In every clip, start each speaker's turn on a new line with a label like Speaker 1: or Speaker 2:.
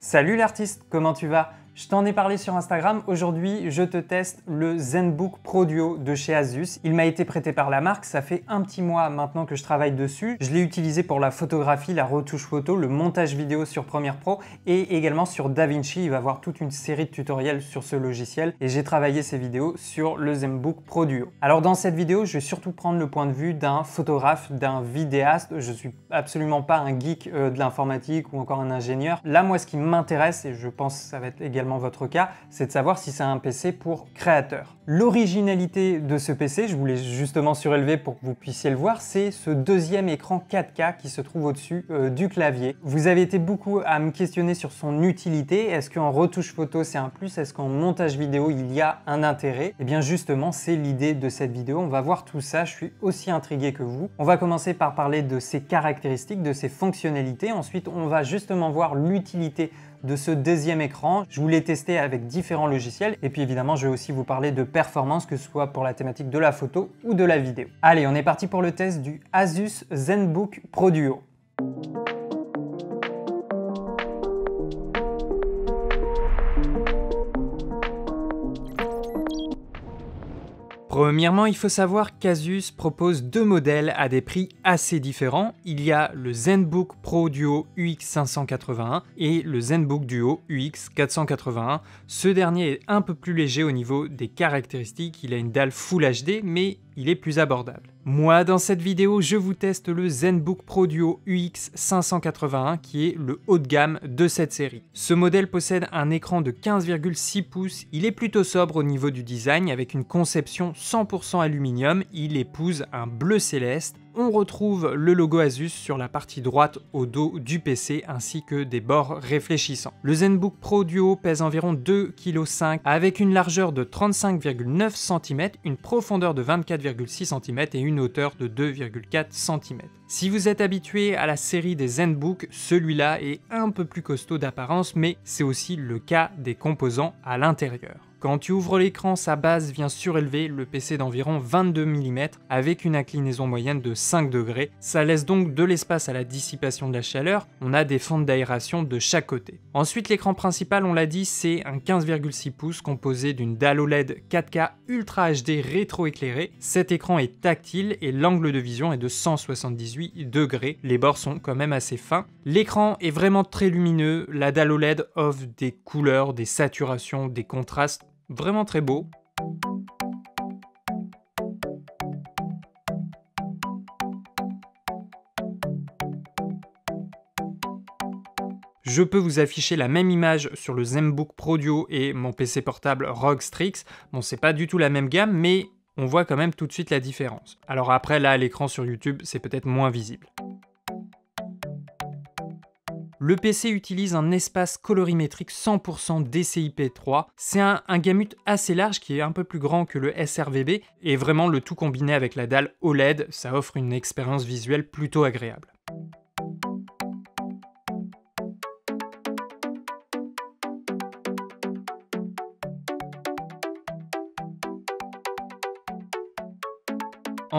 Speaker 1: Salut l'artiste, comment tu vas je t'en ai parlé sur Instagram, aujourd'hui je te teste le ZenBook Pro Duo de chez Asus. Il m'a été prêté par la marque, ça fait un petit mois maintenant que je travaille dessus. Je l'ai utilisé pour la photographie, la retouche photo, le montage vidéo sur Premiere Pro et également sur DaVinci. Il va y avoir toute une série de tutoriels sur ce logiciel et j'ai travaillé ces vidéos sur le ZenBook Pro Duo. Alors dans cette vidéo, je vais surtout prendre le point de vue d'un photographe, d'un vidéaste. Je suis absolument pas un geek euh, de l'informatique ou encore un ingénieur. Là, moi, ce qui m'intéresse, et je pense que ça va être également votre cas, c'est de savoir si c'est un PC pour créateur. L'originalité de ce PC, je voulais justement surélever pour que vous puissiez le voir, c'est ce deuxième écran 4K qui se trouve au-dessus euh, du clavier. Vous avez été beaucoup à me questionner sur son utilité. Est-ce qu'en retouche photo c'est un plus Est-ce qu'en montage vidéo il y a un intérêt Et eh bien justement c'est l'idée de cette vidéo. On va voir tout ça, je suis aussi intrigué que vous. On va commencer par parler de ses caractéristiques, de ses fonctionnalités. Ensuite on va justement voir l'utilité de ce deuxième écran. Je vous l'ai testé avec différents logiciels et puis évidemment je vais aussi vous parler de performance, que ce soit pour la thématique de la photo ou de la vidéo. Allez, on est parti pour le test du Asus ZenBook Pro Duo. Premièrement, il faut savoir qu'Asus propose deux modèles à des prix assez différents. Il y a le ZenBook Pro Duo UX581 et le ZenBook Duo UX481. Ce dernier est un peu plus léger au niveau des caractéristiques, il a une dalle Full HD mais il est plus abordable. Moi, dans cette vidéo, je vous teste le ZenBook Pro Duo UX 581 qui est le haut de gamme de cette série. Ce modèle possède un écran de 15,6 pouces, il est plutôt sobre au niveau du design avec une conception 100% aluminium, il épouse un bleu céleste, on retrouve le logo Asus sur la partie droite au dos du PC ainsi que des bords réfléchissants. Le ZenBook Pro Duo pèse environ 2,5 kg avec une largeur de 35,9 cm, une profondeur de 24,6 cm et une hauteur de 2,4 cm. Si vous êtes habitué à la série des ZenBook, celui-là est un peu plus costaud d'apparence mais c'est aussi le cas des composants à l'intérieur. Quand tu ouvres l'écran, sa base vient surélever le PC d'environ 22 mm avec une inclinaison moyenne de 5 degrés. Ça laisse donc de l'espace à la dissipation de la chaleur, on a des fentes d'aération de chaque côté. Ensuite, l'écran principal, on l'a dit, c'est un 15,6 pouces composé d'une dalle OLED 4K Ultra HD rétro rétroéclairée. Cet écran est tactile et l'angle de vision est de 178 degrés. Les bords sont quand même assez fins. L'écran est vraiment très lumineux, la dalle OLED offre des couleurs, des saturations, des contrastes Vraiment très beau. Je peux vous afficher la même image sur le ZenBook Pro Duo et mon PC portable ROG Strix. Bon, c'est pas du tout la même gamme, mais on voit quand même tout de suite la différence. Alors après, là, à l'écran sur YouTube, c'est peut-être moins visible. Le PC utilise un espace colorimétrique 100% DCI-P3. C'est un, un, gamut assez large qui est un peu plus grand que le SRVB et vraiment le tout combiné avec la dalle OLED, ça offre une expérience visuelle plutôt agréable.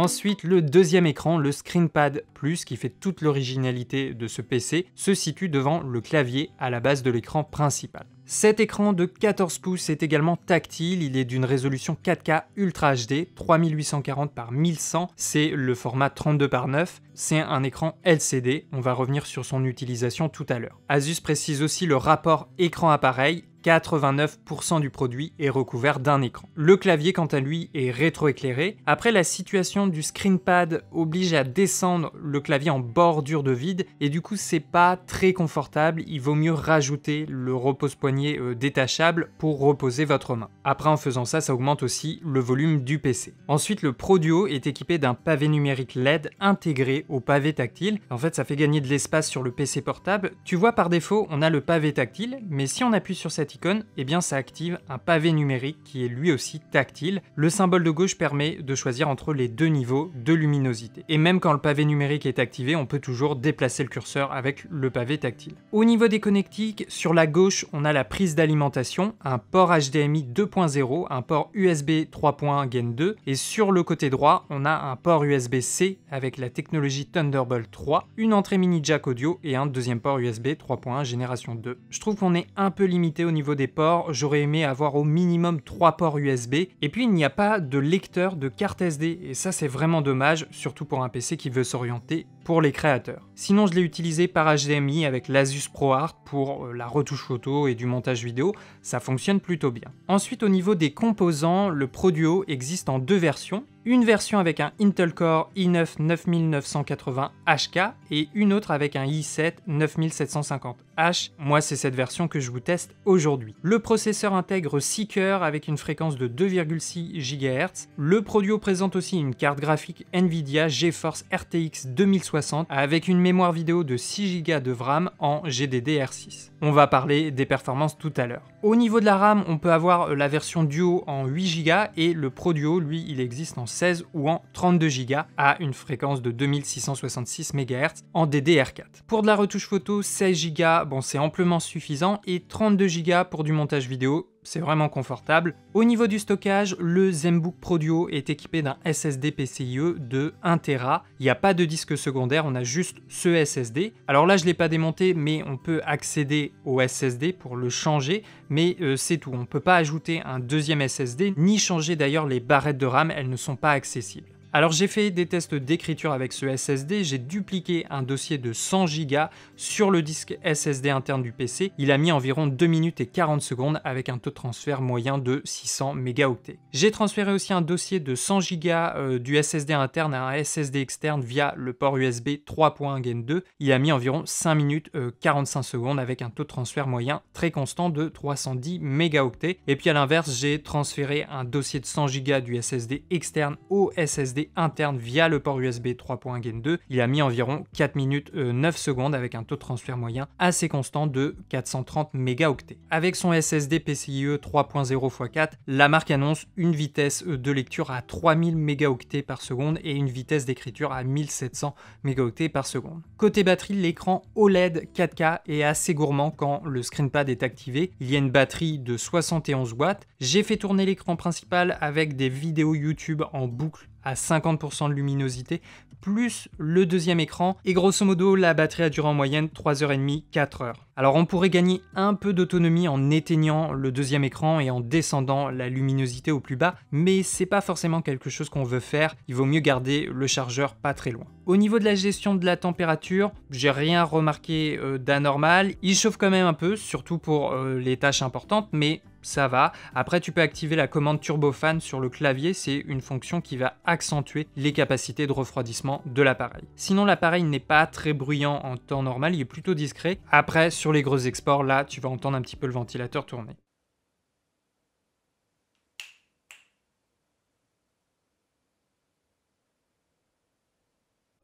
Speaker 1: Ensuite, le deuxième écran, le ScreenPad Plus, qui fait toute l'originalité de ce PC, se situe devant le clavier à la base de l'écran principal. Cet écran de 14 pouces est également tactile, il est d'une résolution 4K Ultra HD, 3840 par 1100, c'est le format 32 par 9, c'est un écran LCD, on va revenir sur son utilisation tout à l'heure. Asus précise aussi le rapport écran-appareil, 89% du produit est recouvert d'un écran. Le clavier quant à lui est rétroéclairé. Après la situation du screenpad oblige à descendre le clavier en bordure de vide et du coup c'est pas très confortable, il vaut mieux rajouter le repose-poignet euh, détachable pour reposer votre main. Après en faisant ça, ça augmente aussi le volume du PC. Ensuite le Duo est équipé d'un pavé numérique LED intégré au pavé tactile. En fait ça fait gagner de l'espace sur le PC portable. Tu vois par défaut on a le pavé tactile mais si on appuie sur cette et eh bien ça active un pavé numérique qui est lui aussi tactile. Le symbole de gauche permet de choisir entre les deux niveaux de luminosité. Et même quand le pavé numérique est activé, on peut toujours déplacer le curseur avec le pavé tactile. Au niveau des connectiques, sur la gauche, on a la prise d'alimentation, un port HDMI 2.0, un port USB 3.1 Gen 2, et sur le côté droit, on a un port USB-C avec la technologie Thunderbolt 3, une entrée mini jack audio et un deuxième port USB 3.1 génération 2. Je trouve qu'on est un peu limité au niveau niveau des ports, j'aurais aimé avoir au minimum 3 ports USB, et puis il n'y a pas de lecteur de carte SD, et ça c'est vraiment dommage, surtout pour un PC qui veut s'orienter pour les créateurs. Sinon je l'ai utilisé par HDMI avec l'Asus ProArt pour euh, la retouche photo et du montage vidéo, ça fonctionne plutôt bien. Ensuite au niveau des composants, le duo existe en deux versions, une version avec un Intel Core i9 9980HK et une autre avec un i7 9750H. Moi, c'est cette version que je vous teste aujourd'hui. Le processeur intègre 6 cœurs avec une fréquence de 2,6 GHz. Le produit présente aussi une carte graphique Nvidia GeForce RTX 2060 avec une mémoire vidéo de 6 Go de RAM en GDDR6. On va parler des performances tout à l'heure. Au niveau de la RAM, on peut avoir la version Duo en 8 Go et le Produo, lui, il existe en 16 ou en 32 Go à une fréquence de 2666 MHz en DDR4. Pour de la retouche photo, 16 Go, bon c'est amplement suffisant et 32 Go pour du montage vidéo, c'est vraiment confortable. Au niveau du stockage, le ZenBook Duo est équipé d'un SSD PCIe de 1 Tera. Il n'y a pas de disque secondaire, on a juste ce SSD. Alors là, je ne l'ai pas démonté, mais on peut accéder au SSD pour le changer, mais euh, c'est tout. On ne peut pas ajouter un deuxième SSD, ni changer d'ailleurs les barrettes de RAM, elles ne sont pas accessibles. Alors j'ai fait des tests d'écriture avec ce SSD, j'ai dupliqué un dossier de 100 Go sur le disque SSD interne du PC, il a mis environ 2 minutes et 40 secondes avec un taux de transfert moyen de 600 mégaoctets. J'ai transféré aussi un dossier de 100 Go euh, du SSD interne à un SSD externe via le port USB 3.1 Gen 2, il a mis environ 5 minutes et euh, 45 secondes avec un taux de transfert moyen très constant de 310 mégaoctets. Et puis à l'inverse, j'ai transféré un dossier de 100 Go du SSD externe au SSD interne via le port USB 3.1 2. Il a mis environ 4 minutes 9 euh, secondes avec un taux de transfert moyen assez constant de 430 mégaoctets. Avec son SSD PCIe 3.0 x 4, la marque annonce une vitesse euh, de lecture à 3000 mégaoctets par seconde et une vitesse d'écriture à 1700 mégaoctets par seconde. Côté batterie, l'écran OLED 4K est assez gourmand quand le screenpad est activé. Il y a une batterie de 71 watts. J'ai fait tourner l'écran principal avec des vidéos YouTube en boucle à 50% de luminosité, plus le deuxième écran, et grosso modo la batterie a duré en moyenne 3h30, 4h. Alors on pourrait gagner un peu d'autonomie en éteignant le deuxième écran et en descendant la luminosité au plus bas, mais c'est pas forcément quelque chose qu'on veut faire, il vaut mieux garder le chargeur pas très loin. Au niveau de la gestion de la température, j'ai rien remarqué euh, d'anormal, il chauffe quand même un peu, surtout pour euh, les tâches importantes, mais ça va. Après, tu peux activer la commande turbofan sur le clavier, c'est une fonction qui va accentuer les capacités de refroidissement de l'appareil. Sinon, l'appareil n'est pas très bruyant en temps normal, il est plutôt discret. Après, sur les gros exports, là, tu vas entendre un petit peu le ventilateur tourner.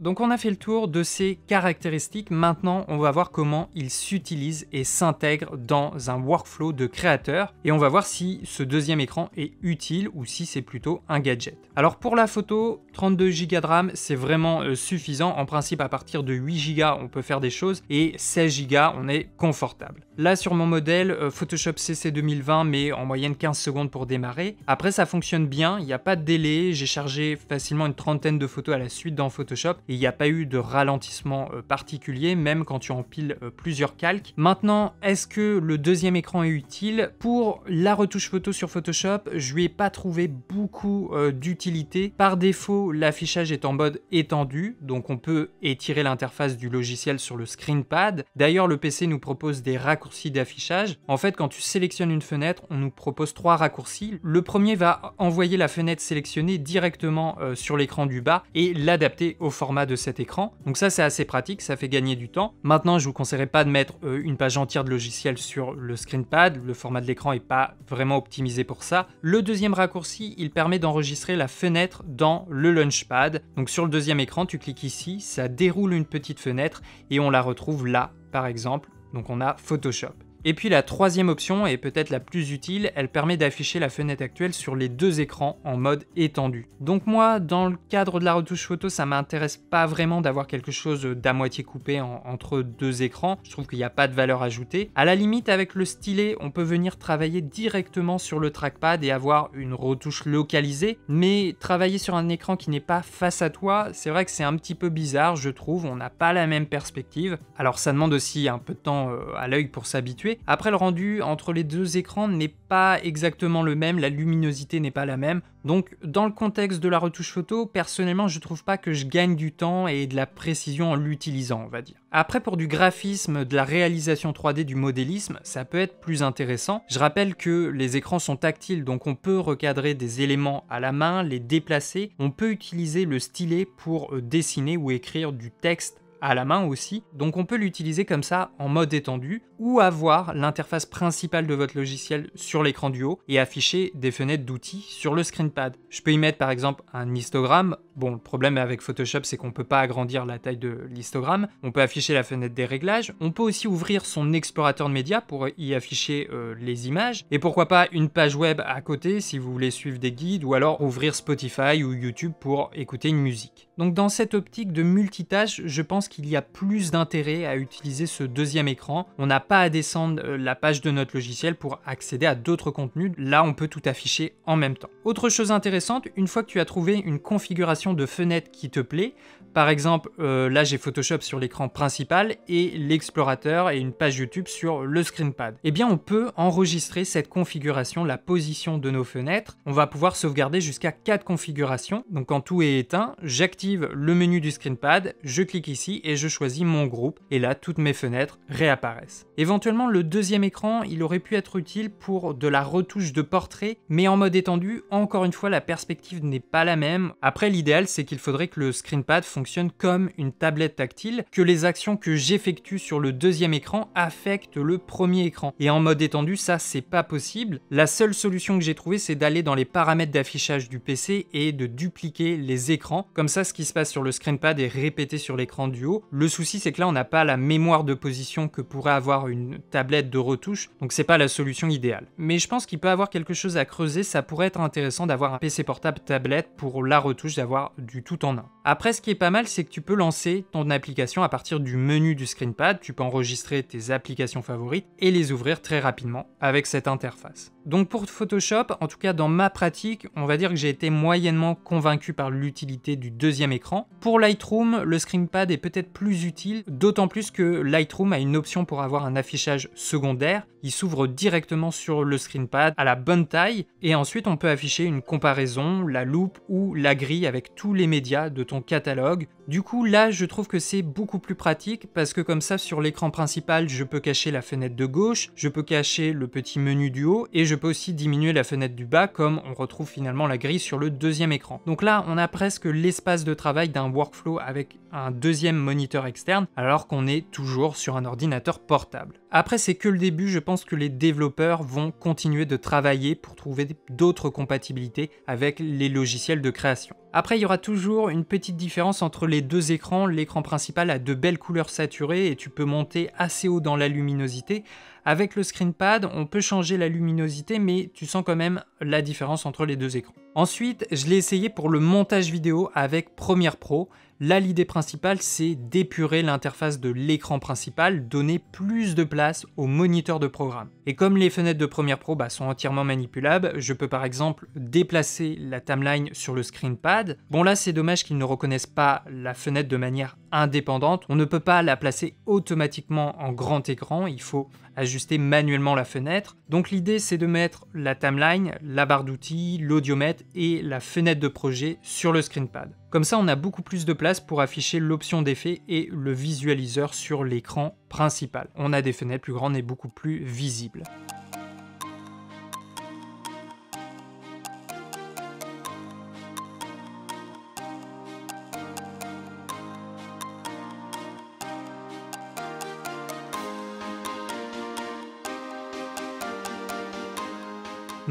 Speaker 1: Donc on a fait le tour de ces caractéristiques, maintenant on va voir comment ils s'utilisent et s'intègrent dans un workflow de créateur et on va voir si ce deuxième écran est utile ou si c'est plutôt un gadget. Alors pour la photo, 32 Go de RAM c'est vraiment euh, suffisant, en principe à partir de 8 Go on peut faire des choses et 16 Go on est confortable. Là sur mon modèle, euh, Photoshop CC 2020 met en moyenne 15 secondes pour démarrer. Après ça fonctionne bien, il n'y a pas de délai, j'ai chargé facilement une trentaine de photos à la suite dans Photoshop il n'y a pas eu de ralentissement euh, particulier, même quand tu empiles euh, plusieurs calques. Maintenant, est-ce que le deuxième écran est utile Pour la retouche photo sur Photoshop, je lui ai pas trouvé beaucoup euh, d'utilité. Par défaut, l'affichage est en mode étendu, donc on peut étirer l'interface du logiciel sur le screenpad. D'ailleurs, le PC nous propose des raccourcis d'affichage. En fait, quand tu sélectionnes une fenêtre, on nous propose trois raccourcis. Le premier va envoyer la fenêtre sélectionnée directement sur l'écran du bas et l'adapter au format de cet écran. Donc ça c'est assez pratique, ça fait gagner du temps. Maintenant je vous conseillerais pas de mettre euh, une page entière de logiciel sur le ScreenPad, le format de l'écran est pas vraiment optimisé pour ça. Le deuxième raccourci, il permet d'enregistrer la fenêtre dans le Launchpad. Donc sur le deuxième écran, tu cliques ici, ça déroule une petite fenêtre et on la retrouve là par exemple. Donc on a Photoshop. Et puis la troisième option est peut-être la plus utile, elle permet d'afficher la fenêtre actuelle sur les deux écrans en mode étendu. Donc moi, dans le cadre de la retouche photo, ça m'intéresse pas vraiment d'avoir quelque chose d'à moitié coupé entre deux écrans, je trouve qu'il n'y a pas de valeur ajoutée. À la limite, avec le stylet, on peut venir travailler directement sur le trackpad et avoir une retouche localisée, mais travailler sur un écran qui n'est pas face à toi, c'est vrai que c'est un petit peu bizarre, je trouve, on n'a pas la même perspective. Alors ça demande aussi un peu de temps euh, à l'œil pour s'habituer, après, le rendu entre les deux écrans n'est pas exactement le même, la luminosité n'est pas la même. Donc, dans le contexte de la retouche photo, personnellement, je ne trouve pas que je gagne du temps et de la précision en l'utilisant, on va dire. Après, pour du graphisme, de la réalisation 3D, du modélisme, ça peut être plus intéressant. Je rappelle que les écrans sont tactiles, donc on peut recadrer des éléments à la main, les déplacer. On peut utiliser le stylet pour euh, dessiner ou écrire du texte à la main aussi, donc on peut l'utiliser comme ça en mode étendu ou avoir l'interface principale de votre logiciel sur l'écran du haut et afficher des fenêtres d'outils sur le screenpad. Je peux y mettre par exemple un histogramme. Bon, le problème avec Photoshop, c'est qu'on ne peut pas agrandir la taille de l'histogramme. On peut afficher la fenêtre des réglages. On peut aussi ouvrir son explorateur de médias pour y afficher euh, les images. Et pourquoi pas une page web à côté si vous voulez suivre des guides ou alors ouvrir Spotify ou YouTube pour écouter une musique. Donc dans cette optique de multitâche, je pense qu'il y a plus d'intérêt à utiliser ce deuxième écran. On a pas à descendre euh, la page de notre logiciel pour accéder à d'autres contenus. Là, on peut tout afficher en même temps. Autre chose intéressante, une fois que tu as trouvé une configuration de fenêtre qui te plaît, par exemple, euh, là j'ai Photoshop sur l'écran principal et l'explorateur et une page YouTube sur le screenpad. Eh bien, on peut enregistrer cette configuration, la position de nos fenêtres. On va pouvoir sauvegarder jusqu'à 4 configurations. Donc quand tout est éteint, j'active le menu du screenpad, je clique ici et je choisis mon groupe. Et là, toutes mes fenêtres réapparaissent. Éventuellement, le deuxième écran, il aurait pu être utile pour de la retouche de portrait, mais en mode étendu, encore une fois, la perspective n'est pas la même. Après, l'idéal, c'est qu'il faudrait que le screenpad fonctionne comme une tablette tactile, que les actions que j'effectue sur le deuxième écran affectent le premier écran. Et en mode étendu, ça, c'est pas possible. La seule solution que j'ai trouvée, c'est d'aller dans les paramètres d'affichage du PC et de dupliquer les écrans. Comme ça, ce qui se passe sur le screenpad est répété sur l'écran du haut. Le souci, c'est que là, on n'a pas la mémoire de position que pourrait avoir une tablette de retouche, donc c'est pas la solution idéale. Mais je pense qu'il peut avoir quelque chose à creuser, ça pourrait être intéressant d'avoir un PC portable tablette pour la retouche, d'avoir du tout en un. Après, ce qui est pas mal, c'est que tu peux lancer ton application à partir du menu du screenpad, tu peux enregistrer tes applications favorites et les ouvrir très rapidement avec cette interface. Donc pour Photoshop, en tout cas dans ma pratique, on va dire que j'ai été moyennement convaincu par l'utilité du deuxième écran. Pour Lightroom, le screenpad est peut-être plus utile, d'autant plus que Lightroom a une option pour avoir un un affichage secondaire, il s'ouvre directement sur le screenpad à la bonne taille, et ensuite on peut afficher une comparaison, la loupe ou la grille avec tous les médias de ton catalogue. Du coup là je trouve que c'est beaucoup plus pratique parce que comme ça sur l'écran principal je peux cacher la fenêtre de gauche, je peux cacher le petit menu du haut et je peux aussi diminuer la fenêtre du bas comme on retrouve finalement la grille sur le deuxième écran. Donc là on a presque l'espace de travail d'un workflow avec un deuxième moniteur externe alors qu'on est toujours sur un ordinateur portable. Après, c'est que le début, je pense que les développeurs vont continuer de travailler pour trouver d'autres compatibilités avec les logiciels de création. Après, il y aura toujours une petite différence entre les deux écrans. L'écran principal a de belles couleurs saturées et tu peux monter assez haut dans la luminosité. Avec le ScreenPad, on peut changer la luminosité, mais tu sens quand même la différence entre les deux écrans. Ensuite, je l'ai essayé pour le montage vidéo avec Premiere Pro Là, l'idée principale, c'est d'épurer l'interface de l'écran principal, donner plus de place au moniteur de programme. Et comme les fenêtres de Premiere Pro bah, sont entièrement manipulables, je peux par exemple déplacer la timeline sur le screenpad. Bon là, c'est dommage qu'ils ne reconnaissent pas la fenêtre de manière indépendante. On ne peut pas la placer automatiquement en grand écran, il faut ajuster manuellement la fenêtre. Donc l'idée c'est de mettre la timeline, la barre d'outils, l'audiomètre et la fenêtre de projet sur le screenpad. Comme ça on a beaucoup plus de place pour afficher l'option d'effet et le visualiseur sur l'écran principal. On a des fenêtres plus grandes et beaucoup plus visibles.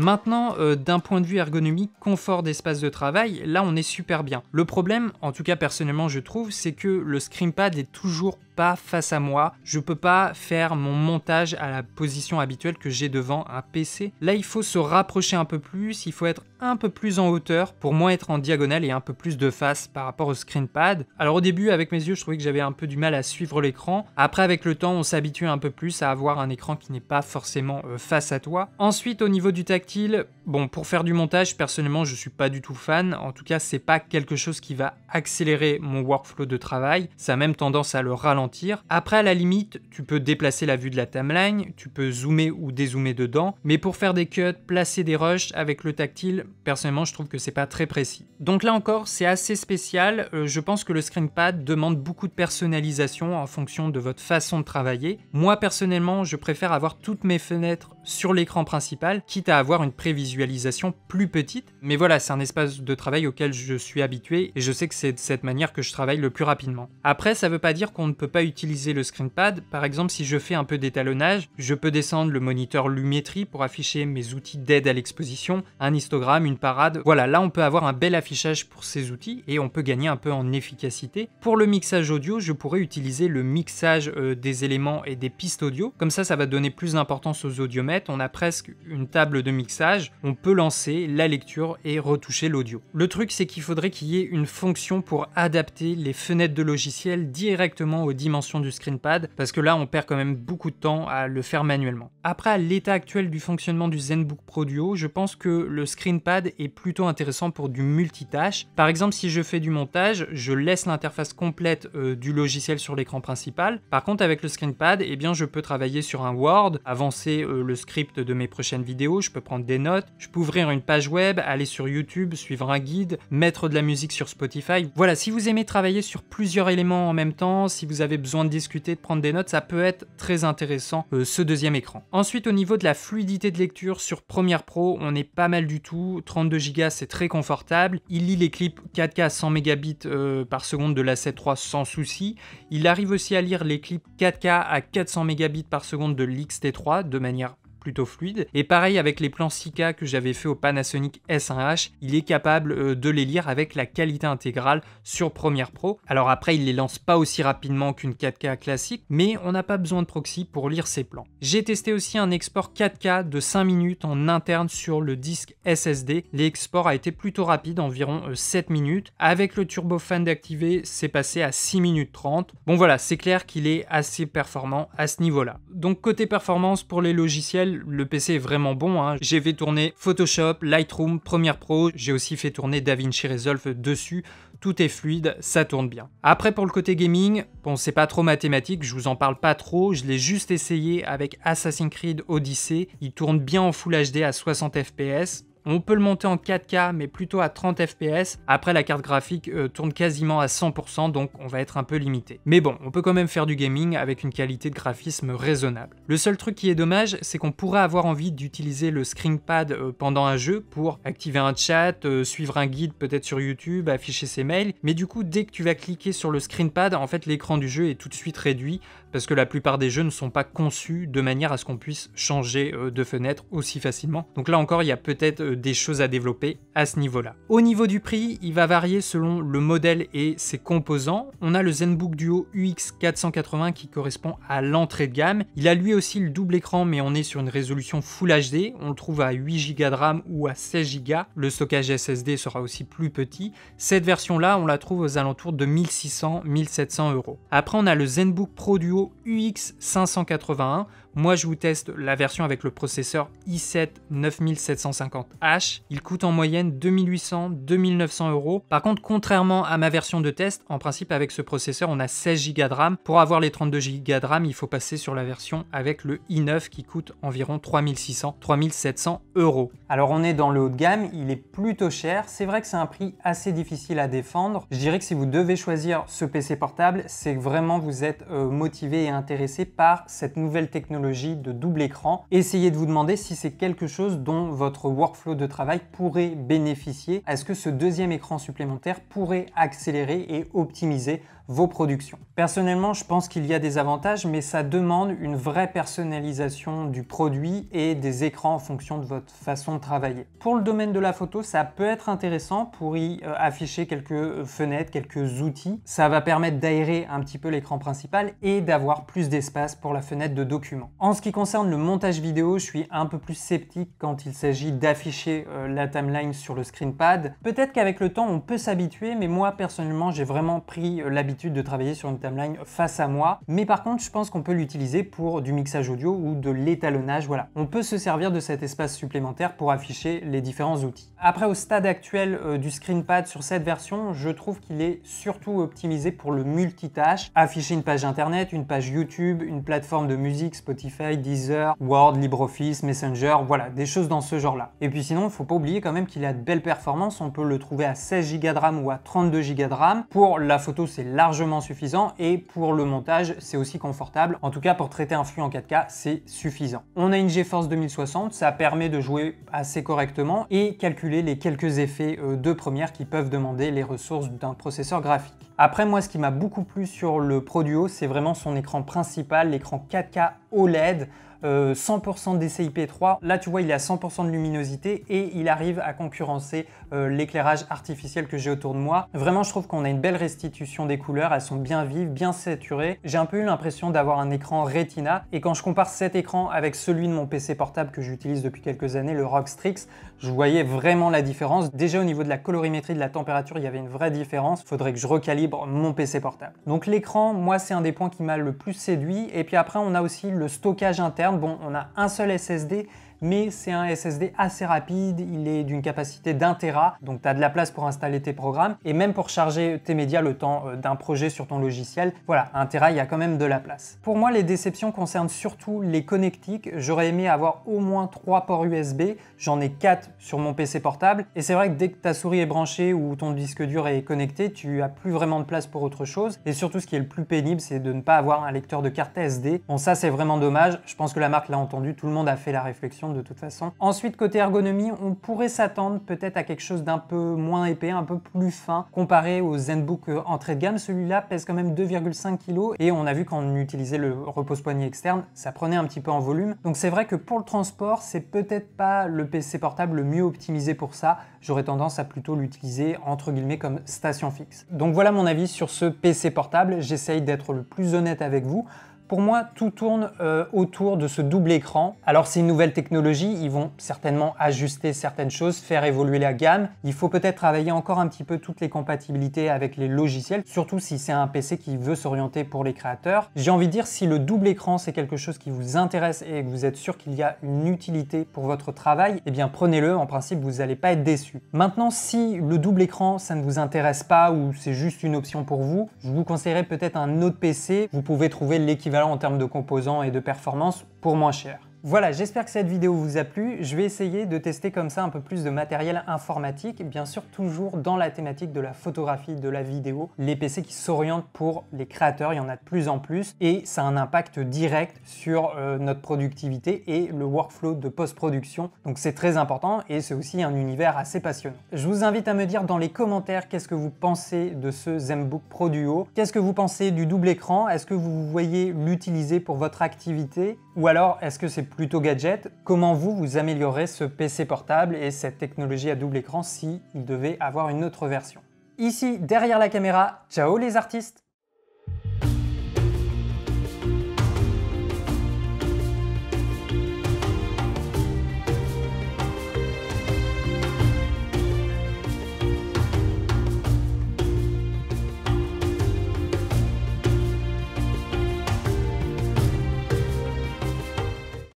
Speaker 1: Maintenant, euh, d'un point de vue ergonomique, confort d'espace de travail, là on est super bien. Le problème, en tout cas personnellement je trouve, c'est que le ScreenPad est toujours pas face à moi, je peux pas faire mon montage à la position habituelle que j'ai devant un PC. Là, il faut se rapprocher un peu plus, il faut être un peu plus en hauteur pour moins être en diagonale et un peu plus de face par rapport au screenpad. Alors au début, avec mes yeux, je trouvais que j'avais un peu du mal à suivre l'écran. Après, avec le temps, on s'habitue un peu plus à avoir un écran qui n'est pas forcément euh, face à toi. Ensuite, au niveau du tactile, bon, pour faire du montage, personnellement, je suis pas du tout fan. En tout cas, c'est pas quelque chose qui va accélérer mon workflow de travail. Ça a même tendance à le ralentir après, à la limite, tu peux déplacer la vue de la timeline, tu peux zoomer ou dézoomer dedans, mais pour faire des cuts, placer des rushs avec le tactile, personnellement, je trouve que c'est pas très précis. Donc là encore, c'est assez spécial. Euh, je pense que le ScreenPad demande beaucoup de personnalisation en fonction de votre façon de travailler. Moi, personnellement, je préfère avoir toutes mes fenêtres sur l'écran principal, quitte à avoir une prévisualisation plus petite. Mais voilà, c'est un espace de travail auquel je suis habitué et je sais que c'est de cette manière que je travaille le plus rapidement. Après, ça veut pas dire qu'on ne peut utiliser le screenpad, par exemple si je fais un peu d'étalonnage, je peux descendre le moniteur Lumétrie pour afficher mes outils d'aide à l'exposition, un histogramme, une parade. Voilà, là on peut avoir un bel affichage pour ces outils et on peut gagner un peu en efficacité. Pour le mixage audio, je pourrais utiliser le mixage euh, des éléments et des pistes audio. Comme ça, ça va donner plus d'importance aux audiomètres. On a presque une table de mixage. On peut lancer la lecture et retoucher l'audio. Le truc, c'est qu'il faudrait qu'il y ait une fonction pour adapter les fenêtres de logiciel directement au dimensions du screenpad, parce que là on perd quand même beaucoup de temps à le faire manuellement. Après à l'état actuel du fonctionnement du ZenBook Pro Duo, je pense que le screenpad est plutôt intéressant pour du multitâche. Par exemple si je fais du montage, je laisse l'interface complète euh, du logiciel sur l'écran principal. Par contre avec le screenpad, eh bien, je peux travailler sur un Word, avancer euh, le script de mes prochaines vidéos, je peux prendre des notes, je peux ouvrir une page web, aller sur YouTube, suivre un guide, mettre de la musique sur Spotify. Voilà, si vous aimez travailler sur plusieurs éléments en même temps, si vous avez besoin de discuter, de prendre des notes, ça peut être très intéressant euh, ce deuxième écran. Ensuite, au niveau de la fluidité de lecture sur Premiere Pro, on est pas mal du tout. 32 Go, c'est très confortable. Il lit les clips 4K à 100 mégabits euh, par seconde de la 7.3 sans souci. Il arrive aussi à lire les clips 4K à 400 mégabits par seconde de l'XT3 de manière plutôt fluide. Et pareil avec les plans 6K que j'avais fait au Panasonic S1H, il est capable euh, de les lire avec la qualité intégrale sur Premiere Pro. Alors après, il les lance pas aussi rapidement qu'une 4K classique, mais on n'a pas besoin de proxy pour lire ses plans. J'ai testé aussi un export 4K de 5 minutes en interne sur le disque SSD. L'export a été plutôt rapide, environ 7 euh, minutes. Avec le turbofan déactivé c'est passé à 6 minutes 30. Bon voilà, c'est clair qu'il est assez performant à ce niveau-là. Donc côté performance pour les logiciels, le PC est vraiment bon. Hein. J'ai fait tourner Photoshop, Lightroom, Premiere Pro, j'ai aussi fait tourner DaVinci Resolve dessus. Tout est fluide, ça tourne bien. Après pour le côté gaming, bon c'est pas trop mathématique, je vous en parle pas trop, je l'ai juste essayé avec Assassin's Creed Odyssey, il tourne bien en Full HD à 60 fps, on peut le monter en 4K, mais plutôt à 30 fps. Après, la carte graphique euh, tourne quasiment à 100%, donc on va être un peu limité. Mais bon, on peut quand même faire du gaming avec une qualité de graphisme raisonnable. Le seul truc qui est dommage, c'est qu'on pourrait avoir envie d'utiliser le screenpad euh, pendant un jeu pour activer un chat, euh, suivre un guide peut-être sur YouTube, afficher ses mails, mais du coup, dès que tu vas cliquer sur le screenpad, en fait, l'écran du jeu est tout de suite réduit, parce que la plupart des jeux ne sont pas conçus de manière à ce qu'on puisse changer euh, de fenêtre aussi facilement. Donc là encore, il y a peut-être euh, des choses à développer à ce niveau-là. Au niveau du prix, il va varier selon le modèle et ses composants. On a le ZenBook Duo UX480 qui correspond à l'entrée de gamme. Il a lui aussi le double écran, mais on est sur une résolution Full HD. On le trouve à 8 Go de RAM ou à 16 Go. Le stockage SSD sera aussi plus petit. Cette version-là, on la trouve aux alentours de 1600-1700 euros. Après, on a le ZenBook Pro Duo UX 581. Moi, je vous teste la version avec le processeur i7 9750H. Il coûte en moyenne 2800-2900 euros. Par contre, contrairement à ma version de test, en principe, avec ce processeur, on a 16 Go de RAM. Pour avoir les 32 Go de RAM, il faut passer sur la version avec le i9 qui coûte environ 3600-3700 euros. Alors, on est dans le haut de gamme, il est plutôt cher. C'est vrai que c'est un prix assez difficile à défendre. Je dirais que si vous devez choisir ce PC portable, c'est vraiment vous êtes euh, motivé et intéressé par cette nouvelle technologie de double écran, essayez de vous demander si c'est quelque chose dont votre workflow de travail pourrait bénéficier. Est-ce que ce deuxième écran supplémentaire pourrait accélérer et optimiser vos productions. Personnellement, je pense qu'il y a des avantages, mais ça demande une vraie personnalisation du produit et des écrans en fonction de votre façon de travailler. Pour le domaine de la photo, ça peut être intéressant pour y euh, afficher quelques fenêtres, quelques outils. Ça va permettre d'aérer un petit peu l'écran principal et d'avoir plus d'espace pour la fenêtre de documents. En ce qui concerne le montage vidéo, je suis un peu plus sceptique quand il s'agit d'afficher euh, la timeline sur le screenpad. Peut-être qu'avec le temps, on peut s'habituer, mais moi personnellement, j'ai vraiment pris euh, l'habitude de travailler sur une timeline face à moi. Mais par contre, je pense qu'on peut l'utiliser pour du mixage audio ou de l'étalonnage. Voilà, on peut se servir de cet espace supplémentaire pour afficher les différents outils. Après, au stade actuel euh, du ScreenPad sur cette version, je trouve qu'il est surtout optimisé pour le multitâche. Afficher une page internet, une page YouTube, une plateforme de musique, Spotify, Deezer, Word, LibreOffice, Messenger, voilà, des choses dans ce genre-là. Et puis sinon, faut pas oublier quand même qu'il a de belles performances. On peut le trouver à 16 gigas de RAM ou à 32 Go de RAM. Pour la photo, c'est là suffisant et pour le montage, c'est aussi confortable. En tout cas, pour traiter un flux en 4K, c'est suffisant. On a une GeForce 2060, ça permet de jouer assez correctement et calculer les quelques effets euh, de première qui peuvent demander les ressources d'un processeur graphique. Après, moi, ce qui m'a beaucoup plu sur le Pro Duo, c'est vraiment son écran principal, l'écran 4K OLED 100% d'essai 3 Là, tu vois, il a 100% de luminosité et il arrive à concurrencer euh, l'éclairage artificiel que j'ai autour de moi. Vraiment, je trouve qu'on a une belle restitution des couleurs. Elles sont bien vives, bien saturées. J'ai un peu eu l'impression d'avoir un écran Retina. Et quand je compare cet écran avec celui de mon PC portable que j'utilise depuis quelques années, le Rockstrix, je voyais vraiment la différence. Déjà, au niveau de la colorimétrie, de la température, il y avait une vraie différence. Faudrait que je recalibre mon PC portable. Donc l'écran, moi, c'est un des points qui m'a le plus séduit. Et puis après, on a aussi le stockage interne bon, on a un seul SSD mais c'est un SSD assez rapide, il est d'une capacité d'un Tera, donc tu as de la place pour installer tes programmes et même pour charger tes médias le temps euh, d'un projet sur ton logiciel. Voilà, un Tera, il y a quand même de la place. Pour moi, les déceptions concernent surtout les connectiques. J'aurais aimé avoir au moins trois ports USB, j'en ai 4 sur mon PC portable, et c'est vrai que dès que ta souris est branchée ou ton disque dur est connecté, tu as plus vraiment de place pour autre chose, et surtout ce qui est le plus pénible, c'est de ne pas avoir un lecteur de carte SD. Bon ça c'est vraiment dommage, je pense que la marque l'a entendu, tout le monde a fait la réflexion de toute façon. Ensuite, côté ergonomie, on pourrait s'attendre peut-être à quelque chose d'un peu moins épais, un peu plus fin, comparé au ZenBook euh, entrée de gamme. Celui-là pèse quand même 2,5 kg et on a vu quand on utilisait le repose-poignet externe, ça prenait un petit peu en volume. Donc c'est vrai que pour le transport, c'est peut-être pas le PC portable le mieux optimisé pour ça. J'aurais tendance à plutôt l'utiliser entre guillemets comme station fixe. Donc voilà mon avis sur ce PC portable. J'essaye d'être le plus honnête avec vous. Pour moi, tout tourne euh, autour de ce double écran. Alors c'est une nouvelle technologie, ils vont certainement ajuster certaines choses, faire évoluer la gamme. Il faut peut-être travailler encore un petit peu toutes les compatibilités avec les logiciels, surtout si c'est un PC qui veut s'orienter pour les créateurs. J'ai envie de dire, si le double écran c'est quelque chose qui vous intéresse et que vous êtes sûr qu'il y a une utilité pour votre travail, eh bien prenez-le, en principe vous n'allez pas être déçu. Maintenant, si le double écran ça ne vous intéresse pas ou c'est juste une option pour vous, je vous conseillerais peut-être un autre PC, vous pouvez trouver l'équivalent en termes de composants et de performance pour moins cher. Voilà, j'espère que cette vidéo vous a plu. Je vais essayer de tester comme ça un peu plus de matériel informatique, bien sûr toujours dans la thématique de la photographie, de la vidéo. Les PC qui s'orientent pour les créateurs, il y en a de plus en plus et ça a un impact direct sur euh, notre productivité et le workflow de post-production. Donc c'est très important et c'est aussi un univers assez passionnant. Je vous invite à me dire dans les commentaires qu'est-ce que vous pensez de ce ZenBook Pro Duo, qu'est-ce que vous pensez du double écran, est-ce que vous voyez l'utiliser pour votre activité ou alors est-ce que c'est plutôt gadget, comment vous, vous améliorez ce PC portable et cette technologie à double écran si il devait avoir une autre version. Ici, derrière la caméra, ciao les artistes